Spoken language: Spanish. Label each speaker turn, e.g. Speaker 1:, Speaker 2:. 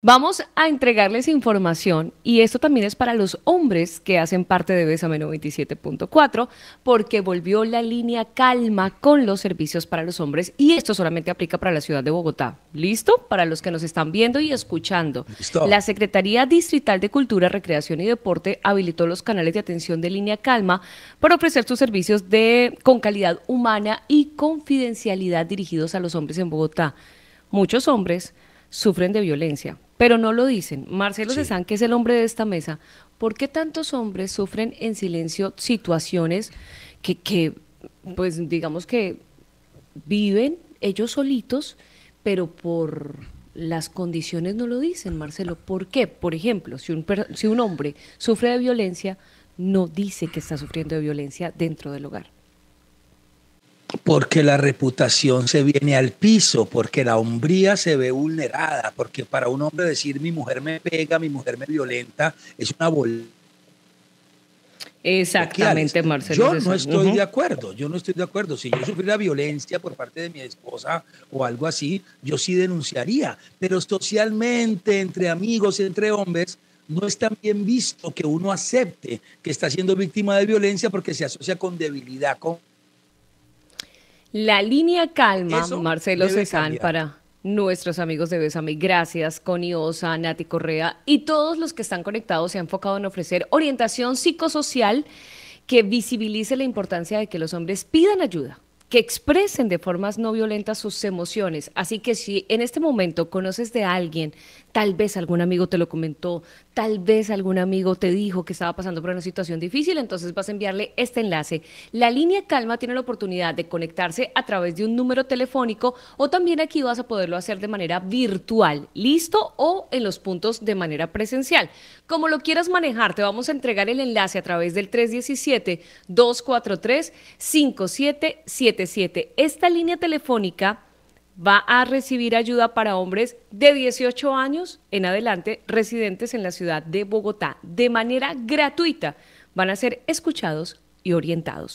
Speaker 1: Vamos a entregarles información y esto también es para los hombres que hacen parte de Bésame 27.4 porque volvió la línea calma con los servicios para los hombres y esto solamente aplica para la ciudad de Bogotá. ¿Listo? Para los que nos están viendo y escuchando. La Secretaría Distrital de Cultura, Recreación y Deporte habilitó los canales de atención de línea calma para ofrecer sus servicios de, con calidad humana y confidencialidad dirigidos a los hombres en Bogotá. Muchos hombres sufren de violencia, pero no lo dicen. Marcelo sí. que es el hombre de esta mesa, ¿por qué tantos hombres sufren en silencio situaciones que, pues digamos que viven ellos solitos, pero por las condiciones no lo dicen, Marcelo. ¿Por qué? Por ejemplo, si un, si un hombre sufre de violencia, no dice que está sufriendo de violencia dentro del hogar
Speaker 2: porque la reputación se viene al piso, porque la hombría se ve vulnerada, porque para un hombre decir mi mujer me pega, mi mujer me violenta, es una bol...
Speaker 1: Exactamente, Marcelo. Yo no estoy de
Speaker 2: acuerdo, yo no estoy de acuerdo. Si yo sufriera violencia por parte de mi esposa o algo así, yo sí denunciaría. Pero socialmente, entre amigos, entre hombres, no está bien visto que uno acepte que está siendo víctima de violencia porque se asocia con debilidad, con
Speaker 1: la línea calma, Marcelo Cezán, para nuestros amigos de Besame. Gracias, Connie Osa, Nati Correa y todos los que están conectados se han enfocado en ofrecer orientación psicosocial que visibilice la importancia de que los hombres pidan ayuda que expresen de formas no violentas sus emociones. Así que si en este momento conoces de alguien, tal vez algún amigo te lo comentó, tal vez algún amigo te dijo que estaba pasando por una situación difícil, entonces vas a enviarle este enlace. La línea Calma tiene la oportunidad de conectarse a través de un número telefónico o también aquí vas a poderlo hacer de manera virtual, listo, o en los puntos de manera presencial. Como lo quieras manejar, te vamos a entregar el enlace a través del 317 243 5777 esta línea telefónica va a recibir ayuda para hombres de 18 años en adelante residentes en la ciudad de Bogotá de manera gratuita. Van a ser escuchados y orientados.